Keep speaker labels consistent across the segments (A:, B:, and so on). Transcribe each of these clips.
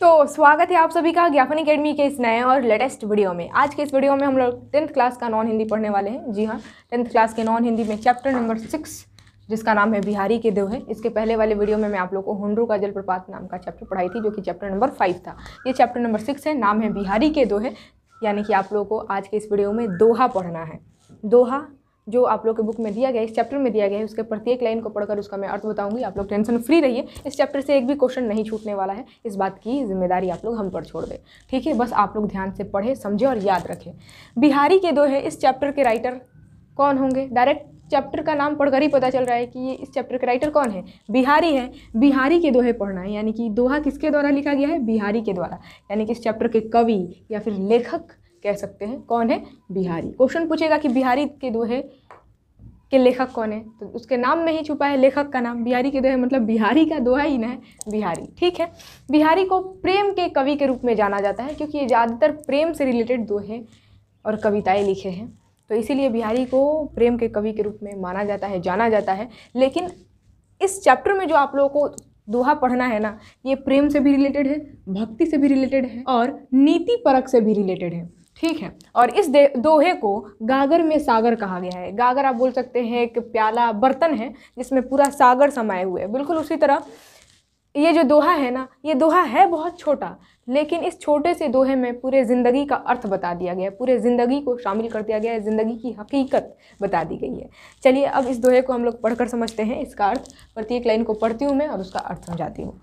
A: तो स्वागत है आप सभी का ज्ञापन अकेडमी के इस नए और लेटेस्ट वीडियो में आज के इस वीडियो में हम लोग टेंथ क्लास का नॉन हिंदी पढ़ने वाले हैं जी हाँ टेंथ क्लास के नॉन हिंदी में चैप्टर नंबर सिक्स जिसका नाम है बिहारी के देव है इसके पहले वाले वीडियो में मैं आप लोग को हुंडरू का जलप्रपात नाम का चैप्टर पढ़ाई थी जो कि चैप्टर नंबर फाइव था ये चैप्टर नंबर सिक्स है नाम है बिहारी के दो है यानी कि आप लोगों को आज के इस वीडियो में दोहा पढ़ना है दोहा जो आप लोग के बुक में दिया गया इस चैप्टर में दिया गया है उसके प्रत्येक लाइन को पढ़कर उसका मैं अर्थ बताऊंगी आप लोग टेंशन फ्री रहिए इस चैप्टर से एक भी क्वेश्चन नहीं छूटने वाला है इस बात की जिम्मेदारी आप लोग हम पर छोड़ दें ठीक है बस आप लोग ध्यान से पढ़े समझें और याद रखें बिहारी के दो है इस चैप्टर के राइटर कौन होंगे डायरेक्ट चैप्टर का नाम पढ़कर ही पता चल रहा है कि ये इस चैप्टर के राइटर कौन है बिहारी है बिहारी के दोहे पढ़ना है यानी कि दोहा किसके द्वारा लिखा गया है बिहारी के द्वारा यानी कि इस चैप्टर के कवि या फिर लेखक कह सकते हैं कौन है बिहारी क्वेश्चन पूछेगा कि बिहारी के दोहे कि लेखक कौन है तो उसके नाम में ही छुपा है लेखक का नाम बिहारी के दो है मतलब बिहारी का दोहा ही ना है बिहारी ठीक है बिहारी को प्रेम के कवि के रूप में जाना जाता है क्योंकि ये ज़्यादातर प्रेम से रिलेटेड दोहे और कविताएँ लिखे हैं तो इसीलिए बिहारी को प्रेम के कवि के रूप में माना जाता है जाना जाता है लेकिन इस चैप्टर में जो आप लोगों को दोहा पढ़ना है ना ये प्रेम से भी रिलेटेड है भक्ति से भी रिलेटेड है और नीति परक से भी रिलेटेड है ठीक है और इस दोहे को गागर में सागर कहा गया है गागर आप बोल सकते हैं एक प्याला बर्तन है जिसमें पूरा सागर समाये हुए है बिल्कुल उसी तरह ये जो दोहा है ना ये दोहा है बहुत छोटा लेकिन इस छोटे से दोहे में पूरे ज़िंदगी का अर्थ बता दिया गया है पूरे ज़िंदगी को शामिल कर दिया गया है ज़िंदगी की हकीकत बता दी गई है चलिए अब इस दोहे को हम लोग पढ़कर समझते हैं इसका अर्थ प्रत्येक लाइन को पढ़ती हूँ मैं और उसका अर्थ समझाती हूँ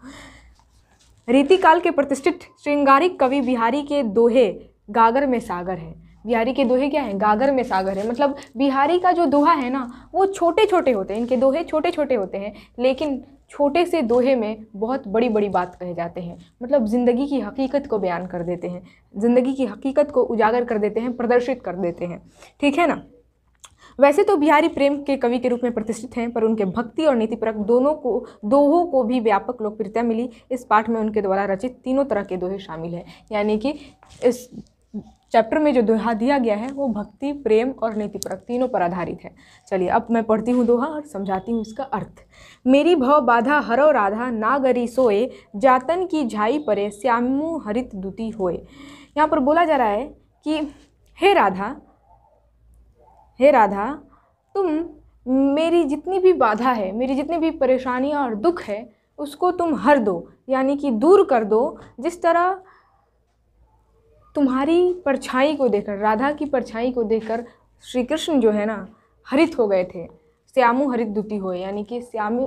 A: रीतिकाल के प्रतिष्ठित श्रृंगारिक कवि बिहारी के दोहे गागर में सागर है बिहारी के दोहे क्या हैं गागर में सागर है मतलब बिहारी का जो दोहा है ना वो छोटे छोटे होते हैं इनके दोहे छोटे छोटे होते हैं लेकिन छोटे से दोहे में बहुत बड़ी बड़ी बात कहे जाते हैं मतलब ज़िंदगी की हकीकत को बयान कर देते हैं ज़िंदगी की हकीकत को उजागर कर देते हैं प्रदर्शित कर देते हैं ठीक है ना वैसे तो बिहारी प्रेम के कवि के रूप में प्रतिष्ठित हैं पर उनके भक्ति और नीतिपरक दोनों को दोहों को भी व्यापक लोकप्रियता मिली इस पाठ में उनके द्वारा रचित तीनों तरह के दोहे शामिल हैं यानी कि इस चैप्टर में जो दोहा दिया गया है वो भक्ति प्रेम और नीतिपरक तीनों पर आधारित है चलिए अब मैं पढ़ती हूँ दोहा और समझाती हूँ इसका अर्थ मेरी भव बाधा हरो राधा नागरी सोए जातन की झाई परे श्यामू हरित दुति होए यहाँ पर बोला जा रहा है कि हे राधा हे राधा तुम मेरी जितनी भी बाधा है मेरी जितनी भी परेशानियाँ और दुख है उसको तुम हर दो यानी कि दूर कर दो जिस तरह तुम्हारी परछाई को देखकर राधा की परछाई को देखकर श्री कृष्ण जो है ना हरित हो गए थे श्यामू हरित दुति हो यानी कि श्यामू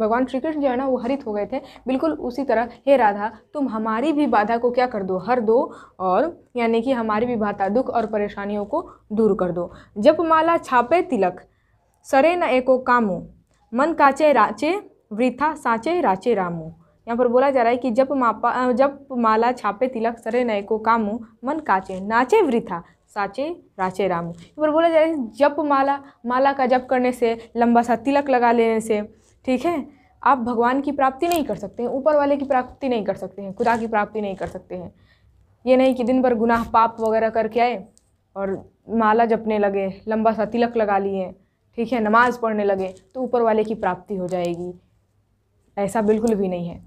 A: भगवान श्री कृष्ण जो है ना वो हरित हो गए थे बिल्कुल उसी तरह हे राधा तुम हमारी भी बाधा को क्या कर दो हर दो और यानी कि हमारी भी बाधा दुख और परेशानियों को दूर कर दो जप माला छापे तिलक सरे न एको कामो मन काचे राचे वृथा साचे राचे रामू यहाँ पर बोला जा रहा है कि जब मापा जब माला छापे तिलक सरे नए को कामू मन काचे नाचे वृथा साचे राचे रामू यहाँ पर बोला जा रहा है जप माला माला का जप करने से लंबा सा तिलक लगा लेने से ठीक है आप भगवान की प्राप्ति नहीं कर सकते हैं ऊपर वाले की प्राप्ति नहीं कर सकते हैं खुदा की प्राप्ति नहीं कर सकते हैं ये नहीं कि दिन भर गुनाह पाप वगैरह करके आए और माला जपने लगे लंबा सा तिलक लगा लिए ठीक है नमाज़ पढ़ने लगे तो ऊपर वाले की प्राप्ति हो जाएगी ऐसा बिल्कुल भी नहीं है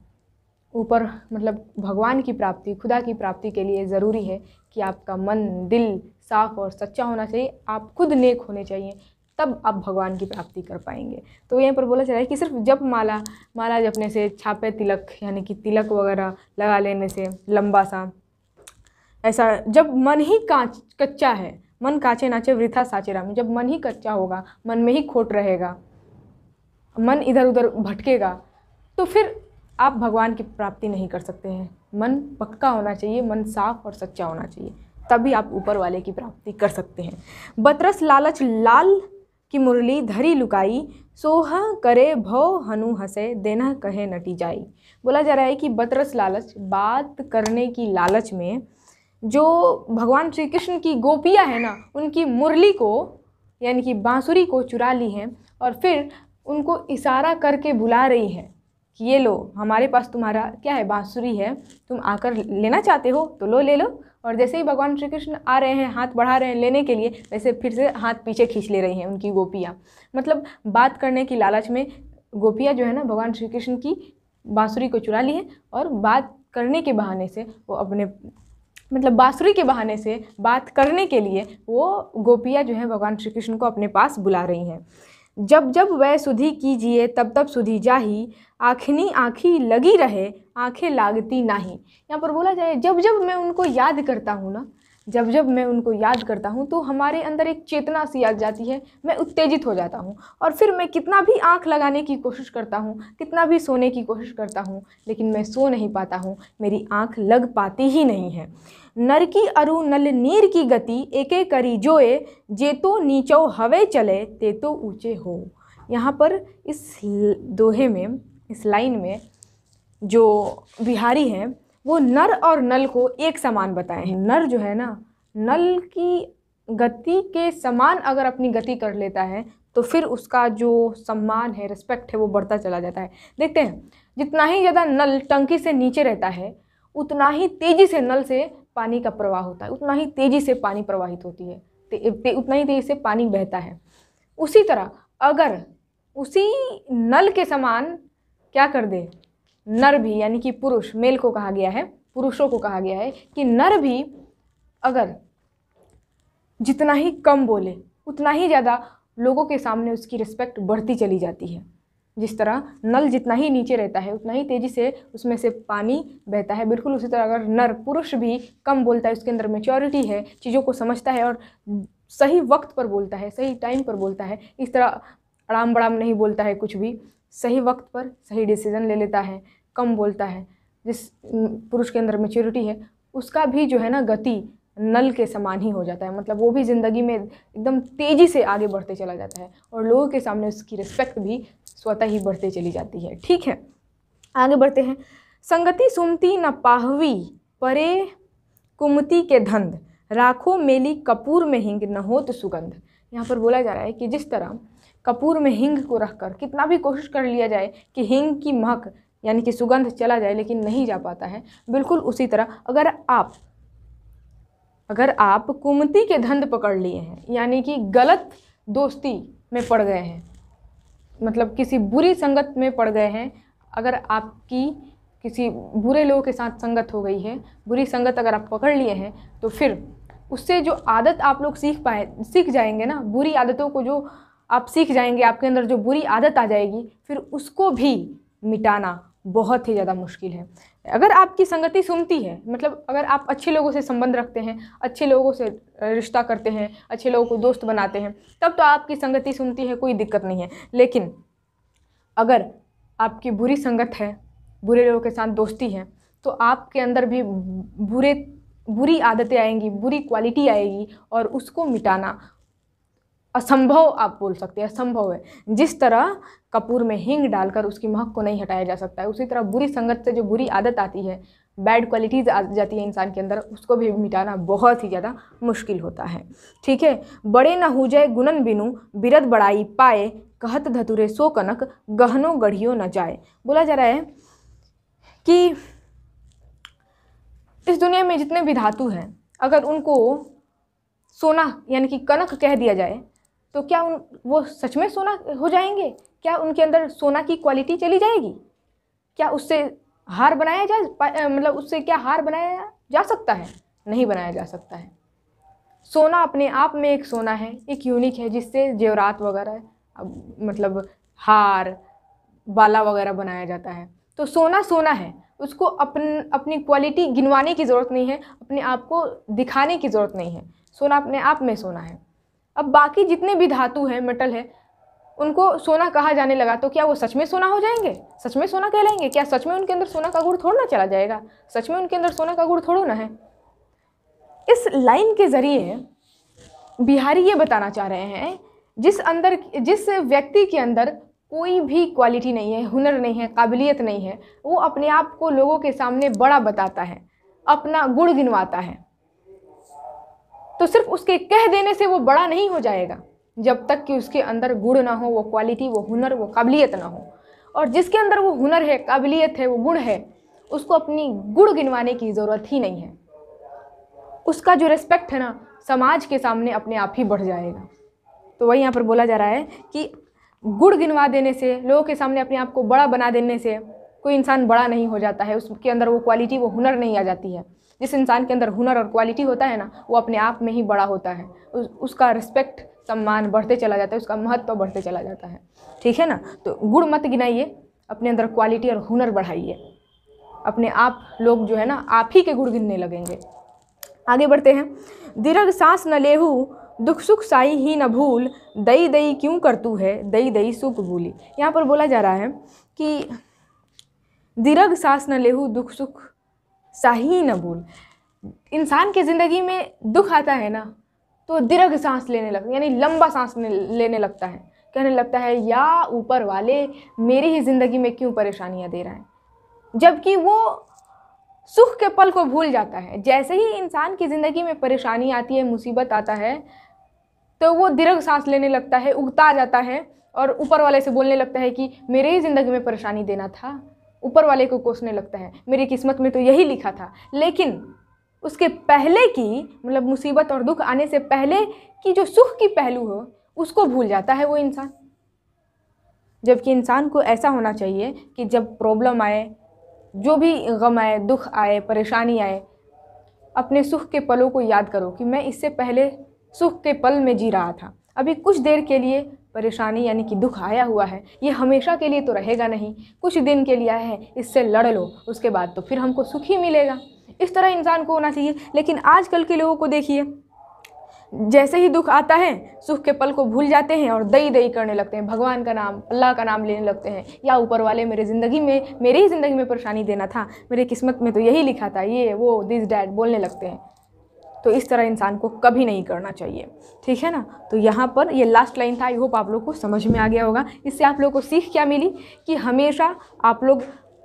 A: ऊपर मतलब भगवान की प्राप्ति खुदा की प्राप्ति के लिए ज़रूरी है कि आपका मन दिल साफ़ और सच्चा होना चाहिए आप खुद नेक होने चाहिए तब आप भगवान की प्राप्ति कर पाएंगे तो यहाँ पर बोला जा रहा है कि सिर्फ जब माला माला जपने से छापे तिलक यानी कि तिलक वगैरह लगा लेने से लंबा सा ऐसा जब मन ही कांच कच्चा है मन काचे नाचे वृथा साचे राम जब मन ही कच्चा होगा मन में ही खोट रहेगा मन इधर उधर भटकेगा तो फिर आप भगवान की प्राप्ति नहीं कर सकते हैं मन पक्का होना चाहिए मन साफ और सच्चा होना चाहिए तभी आप ऊपर वाले की प्राप्ति कर सकते हैं बतरस लालच लाल की मुरली धरी लुकाई सोह करे भव हनु हंसे देना कहे नटी जाई बोला जा रहा है कि बतरस लालच बात करने की लालच में जो भगवान श्री कृष्ण की गोपियाँ हैं ना उनकी मुरली को यानी कि बांसुरी को चुरा ली हैं और फिर उनको इशारा करके बुला रही हैं कि ये लो हमारे पास तुम्हारा क्या है बाँसुरी है तुम आकर लेना चाहते हो तो लो ले लो और जैसे ही भगवान श्री कृष्ण आ रहे हैं हाथ बढ़ा रहे हैं लेने के लिए वैसे फिर से हाथ पीछे खींच ले रही हैं उनकी गोपियाँ मतलब बात करने की लालच में गोपियाँ जो है ना भगवान श्री कृष्ण की बाँसुरी को चुरा ली है और बात करने के बहाने से वो अपने मतलब बाँसुरी के बहाने से बात करने के लिए वो गोपियाँ जो हैं भगवान श्री कृष्ण को अपने पास बुला रही हैं जब जब वह सुधी कीजिए तब तब सुधी जाही आखनी आँखी लगी रहे आँखें लागती नाही यहाँ पर बोला जाए जब जब मैं उनको याद करता हूँ ना जब जब मैं उनको याद करता हूँ तो हमारे अंदर एक चेतना सी आ जाती है मैं उत्तेजित हो जाता हूँ और फिर मैं कितना भी आँख लगाने की कोशिश करता हूँ कितना भी सोने की कोशिश करता हूँ लेकिन मैं सो नहीं पाता हूँ मेरी आँख लग पाती ही नहीं है नर की अरु नल नीर की गति एक करी जोए जे तो नीचो हवे चले ते तो ऊँचे हो यहाँ पर इस दोहे में इस लाइन में जो बिहारी हैं वो नर और नल को एक समान बताए हैं नर जो है ना नल की गति के समान अगर अपनी गति कर लेता है तो फिर उसका जो सम्मान है रिस्पेक्ट है वो बढ़ता चला जाता है देखते हैं जितना ही ज़्यादा नल टंकी से नीचे रहता है उतना ही तेज़ी से नल से पानी का प्रवाह होता है उतना ही तेज़ी से पानी प्रवाहित होती है ते, ते, उतना ही तेज़ी से पानी बहता है उसी तरह अगर उसी नल के समान क्या कर दे नर भी यानी कि पुरुष मेल को कहा गया है पुरुषों को कहा गया है कि नर भी अगर जितना ही कम बोले उतना ही ज़्यादा लोगों के सामने उसकी रिस्पेक्ट बढ़ती चली जाती है जिस तरह नल जितना ही नीचे रहता है उतना ही तेज़ी से उसमें से पानी बहता है बिल्कुल उसी तरह अगर नर पुरुष भी कम बोलता है उसके अंदर मेच्योरिटी है चीज़ों को समझता है और सही वक्त पर बोलता है सही टाइम पर बोलता है इस तरह आराम बड़ाम नहीं बोलता है कुछ भी सही वक्त पर सही डिसीज़न ले लेता है कम बोलता है जिस पुरुष के अंदर मेच्योरिटी है उसका भी जो है ना गति नल के समान ही हो जाता है मतलब वो भी ज़िंदगी में एकदम तेज़ी से आगे बढ़ते चला जाता है और लोगों के सामने उसकी रिस्पेक्ट भी स्वतः ही बढ़ते चली जाती है ठीक है आगे बढ़ते हैं संगति सुमती न पाहवी परे कुमती के धंद राखो मेली कपूर में हिंग न हो तो सुगंध यहाँ पर बोला जा रहा है कि जिस तरह कपूर में हिंग को रख कर कितना भी कोशिश कर लिया जाए कि हिंग की महक यानी कि सुगंध चला जाए लेकिन नहीं जा पाता है बिल्कुल उसी तरह अगर आप अगर आप कुमती के धंध पकड़ लिए हैं यानी कि गलत दोस्ती में पड़ गए हैं मतलब किसी बुरी संगत में पड़ गए हैं अगर आपकी किसी बुरे लोगों के साथ संगत हो गई है बुरी संगत अगर आप पकड़ लिए हैं तो फिर उससे जो आदत आप लोग सीख पाए सीख जाएंगे ना बुरी आदतों को जो आप सीख जाएंगे आपके अंदर जो बुरी आदत आ जाएगी फिर उसको भी मिटाना बहुत ही ज़्यादा मुश्किल है अगर आपकी संगति सुनती है मतलब अगर आप अच्छे लोगों से संबंध रखते हैं अच्छे लोगों से रिश्ता करते हैं अच्छे लोगों को दोस्त बनाते हैं तब तो आपकी संगति सुनती है कोई दिक्कत नहीं है लेकिन अगर आपकी बुरी संगत है बुरे लोगों के साथ दोस्ती है तो आपके अंदर भी बुरे बुरी आदतें आएंगी बुरी क्वालिटी आएगी और उसको मिटाना असंभव आप बोल सकते हैं असंभव है जिस तरह कपूर में हींग डालकर उसकी महक को नहीं हटाया जा सकता है उसी तरह बुरी संगत से जो बुरी आदत आती है बैड क्वालिटीज़ आ जाती है इंसान के अंदर उसको भी मिटाना बहुत ही ज़्यादा मुश्किल होता है ठीक है बड़े न हो जाए गुनन बिनु बिरद बड़ाई पाए कहत धतुरे सो कनक गहनों गढ़ियो न जाए बोला जा रहा है कि इस दुनिया में जितने भी धातु हैं अगर उनको सोना यानी कि कनक कह दिया जाए तो क्या उन वो सच में सोना हो जाएंगे क्या उनके अंदर सोना की क्वालिटी चली जाएगी क्या उससे हार बनाया जा मतलब उससे क्या हार बनाया जा सकता है नहीं बनाया जा सकता है सोना अपने आप में एक सोना है एक यूनिक है जिससे जेवरात वगैरह मतलब हार बाला वगैरह बनाया जाता है तो सोना सोना है उसको अपन अपनी क्वालिटी गिनवाने की ज़रूरत नहीं है अपने आप को दिखाने की ज़रूरत नहीं है सोना अपने आप में सोना है अब बाकी जितने भी धातु हैं मेटल है उनको सोना कहा जाने लगा तो क्या वो सच में सोना हो जाएंगे सच में सोना कहलाएंगे क्या सच में उनके अंदर सोना का गुड़ थोड़ा ना चला जाएगा सच में उनके अंदर सोना का गुड़ थोड़ा ना है इस लाइन के ज़रिए बिहारी ये बताना चाह रहे हैं जिस अंदर जिस व्यक्ति के अंदर कोई भी क्वालिटी नहीं है हुनर नहीं है काबिलियत नहीं है वो अपने आप को लोगों के सामने बड़ा बताता है अपना गुड़ गिनवाता है तो सिर्फ उसके कह देने से वो बड़ा नहीं हो जाएगा जब तक कि उसके अंदर गुण ना हो वो क्वालिटी वो हुनर वो काबिलियत ना हो और जिसके अंदर वो हुनर है काबिलियत है वो गुण है उसको अपनी गुण गिनवाने की ज़रूरत ही नहीं है उसका जो रिस्पेक्ट है ना समाज के सामने अपने आप ही बढ़ जाएगा तो वही यहाँ पर बोला जा रहा है कि गुड़ गिनवा देने से लोगों के सामने अपने आप को बड़ा बना देने से कोई इंसान बड़ा नहीं हो जाता है उसके अंदर वो क्वालिटी वो हुनर नहीं आ जाती है जिस इंसान के अंदर हुनर और क्वालिटी होता है ना वो अपने आप में ही बड़ा होता है उस, उसका रिस्पेक्ट सम्मान बढ़ते चला जाता है उसका महत्व तो बढ़ते चला जाता है ठीक है ना तो गुण मत गिनाइए अपने अंदर क्वालिटी और हुनर बढ़ाइए अपने आप लोग जो है ना आप ही के गुण गिनने लगेंगे आगे बढ़ते हैं दीर्घ सांस न लेहू दुख सुख साई ही न भूल दई दई क्यों करतू है दई दई सुख भूली यहाँ पर बोला जा रहा है कि दीर्घ सांस न लेहू दुख सुख साही न भूल इंसान की ज़िंदगी में दुख आता है ना तो दीर्घ सांस लेने लगता यानी लंबा सांस लेने लगता है कहने लगता है या ऊपर वाले मेरी ही ज़िंदगी में क्यों परेशानियाँ दे रहा है जबकि वो सुख के पल को भूल जाता है जैसे ही इंसान की ज़िंदगी में परेशानी आती है मुसीबत आता है तो वो दीर्घ सांस लेने लगता है उगता जाता है और ऊपर वाले से बोलने लगता है कि मेरे ही ज़िंदगी में परेशानी देना था ऊपर वाले को कोसने लगता है मेरी किस्मत में तो यही लिखा था लेकिन उसके पहले की मतलब मुसीबत और दुख आने से पहले की जो सुख की पहलू हो उसको भूल जाता है वो इंसान जबकि इंसान को ऐसा होना चाहिए कि जब प्रॉब्लम आए जो भी गम आए दुख आए परेशानी आए अपने सुख के पलों को याद करो कि मैं इससे पहले सुख के पल में जी रहा था अभी कुछ देर के लिए परेशानी यानी कि दुख आया हुआ है ये हमेशा के लिए तो रहेगा नहीं कुछ दिन के लिए है इससे लड़ लो उसके बाद तो फिर हमको सुख ही मिलेगा इस तरह इंसान को होना चाहिए लेकिन आजकल के लोगों को देखिए जैसे ही दुख आता है सुख के पल को भूल जाते हैं और दई दई करने लगते हैं भगवान का नाम अल्लाह का नाम लेने लगते हैं या ऊपर वाले मेरे ज़िंदगी में मेरी ही ज़िंदगी में परेशानी देना था मेरे किस्मत में तो यही लिखा था ये वो दिस डैड बोलने लगते हैं तो इस तरह इंसान को कभी नहीं करना चाहिए ठीक है ना तो यहाँ पर ये लास्ट लाइन था आई होप आप लोग को समझ में आ गया होगा इससे आप लोग को सीख क्या मिली कि हमेशा आप लोग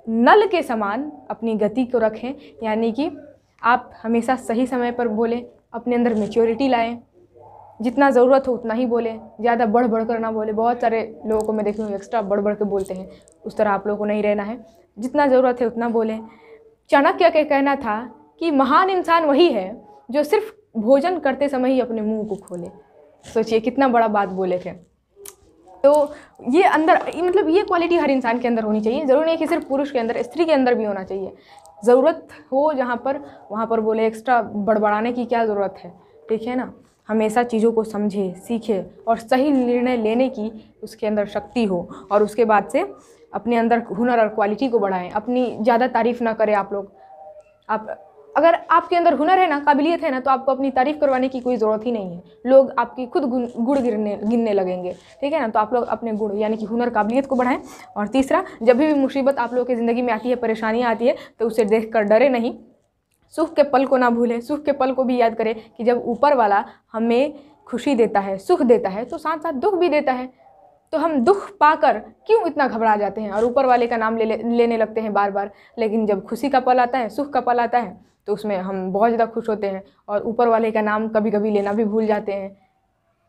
A: नल के समान अपनी गति को रखें यानी कि आप हमेशा सही समय पर बोलें अपने अंदर मेच्योरिटी लाएँ जितना ज़रूरत हो उतना ही बोलें ज़्यादा बढ़ बढ़ कर ना बोले बहुत सारे लोगों को मैं देखती हूँ एक्स्ट्रा बढ़ बढ़ के बोलते हैं उस तरह आप लोगों को नहीं रहना है जितना ज़रूरत है उतना बोलें चाणक्य के कहना था कि महान इंसान वही है जो सिर्फ भोजन करते समय ही अपने मुंह को खोले सोचिए कितना बड़ा बात बोले थे तो ये अंदर ये मतलब ये क्वालिटी हर इंसान के अंदर होनी चाहिए ज़रूरी नहीं कि सिर्फ पुरुष के अंदर स्त्री के अंदर भी होना चाहिए ज़रूरत हो जहाँ पर वहाँ पर बोले एक्स्ट्रा बड़बड़ाने की क्या ज़रूरत है ठीक है ना हमेशा चीज़ों को समझे सीखे और सही निर्णय लेने की उसके अंदर शक्ति हो और उसके बाद से अपने अंदर हुनर और क्वालिटी को बढ़ाएं अपनी ज़्यादा तारीफ़ ना करें आप लोग आप अगर आपके अंदर हुनर है ना काबिलियत है ना तो आपको अपनी तारीफ़ करवाने की कोई ज़रूरत ही नहीं है लोग आपकी खुद गुड़ गिरने गिनने लगेंगे ठीक है ना तो आप लोग अपने गुड़ यानी कि हुनर काबिलियत को बढ़ाएं और तीसरा जब भी मुसीबत आप लोग की ज़िंदगी में आती है परेशानियाँ आती है तो उसे देख कर डरे नहीं सुख के पल को ना भूलें सुख के पल को भी याद करें कि जब ऊपर वाला हमें खुशी देता है सुख देता है तो साथ साथ दुख भी देता है तो हम दुख पाकर क्यों इतना घबरा जाते हैं और ऊपर वाले का नाम ले, ले लेने लगते हैं बार बार लेकिन जब खुशी का पल आता है सुख का पल आता है तो उसमें हम बहुत ज़्यादा खुश होते हैं और ऊपर वाले का नाम कभी कभी लेना भी भूल जाते हैं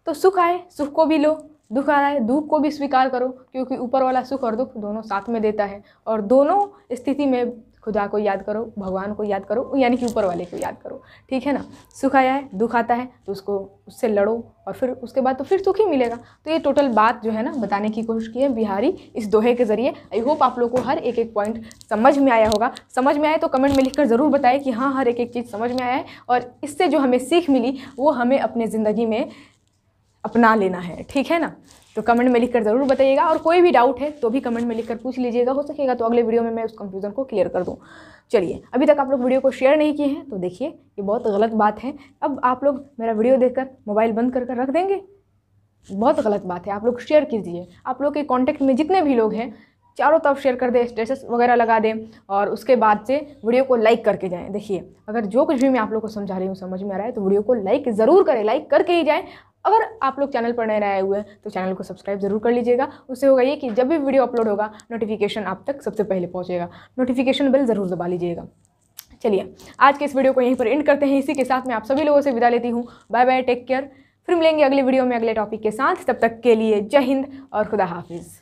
A: तो सुख आए सुख को भी लो दुख आ रहा है दुख को भी स्वीकार करो क्योंकि ऊपर वाला सुख और दुख दोनों साथ में देता है और दोनों स्थिति में खुदा को याद करो भगवान को याद करो यानी कि ऊपर वाले को याद करो ठीक है ना सुख आया है दुख आता है तो उसको उससे लड़ो और फिर उसके बाद तो फिर सुख ही मिलेगा तो ये टोटल बात जो है ना बताने की कोशिश की है बिहारी इस दोहे के ज़रिए आई होप आप लोग को हर एक एक पॉइंट समझ में आया होगा समझ में आए तो कमेंट में लिखकर ज़रूर बताएं कि हाँ हर एक एक चीज़ समझ में आया है और इससे जो हमें सीख मिली वो हमें अपने ज़िंदगी में अपना लेना है ठीक है ना तो कमेंट में लिखकर ज़रूर बताइएगा और कोई भी डाउट है तो भी कमेंट में लिखकर पूछ लीजिएगा हो सकेगा तो अगले वीडियो में मैं उस कंफ्यूजन को क्लियर कर दूँ चलिए अभी तक आप लोग वीडियो को शेयर नहीं किए हैं तो देखिए ये बहुत गलत बात है अब आप लोग मेरा वीडियो देखकर मोबाइल बंद कर कर रख देंगे बहुत गलत बात है आप लोग शेयर कीजिए आप लोग के कॉन्टैक्ट में जितने भी लोग हैं चारों तरफ शेयर कर दें स्टेटस वगैरह लगा दें और उसके बाद से वीडियो को लाइक करके जाएं देखिए अगर जो कुछ भी मैं आप लोग को समझा रही हूँ समझ में आ रहा है तो वीडियो को लाइक ज़रूर करें लाइक करके ही जाएं अगर आप लोग चैनल पर नए आए हुए हैं तो चैनल को सब्सक्राइब जरूर कर लीजिएगा उससे होगा ये कि जब भी वीडियो अपलोड होगा नोटिफिकेशन आप तक सबसे पहले पहुँचेगा नोटिफिकेशन बिल ज़रूर दबा लीजिएगा चलिए आज के इस वीडियो को यहीं पर एंड करते हैं इसी के साथ मैं आप सभी लोगों से विदा लेती हूँ बाय बाय टेक केयर फिर मिलेंगे अगले वीडियो में अगले टॉपिक के साथ तब तक के लिए जय हिंद और खुदा हाफिज़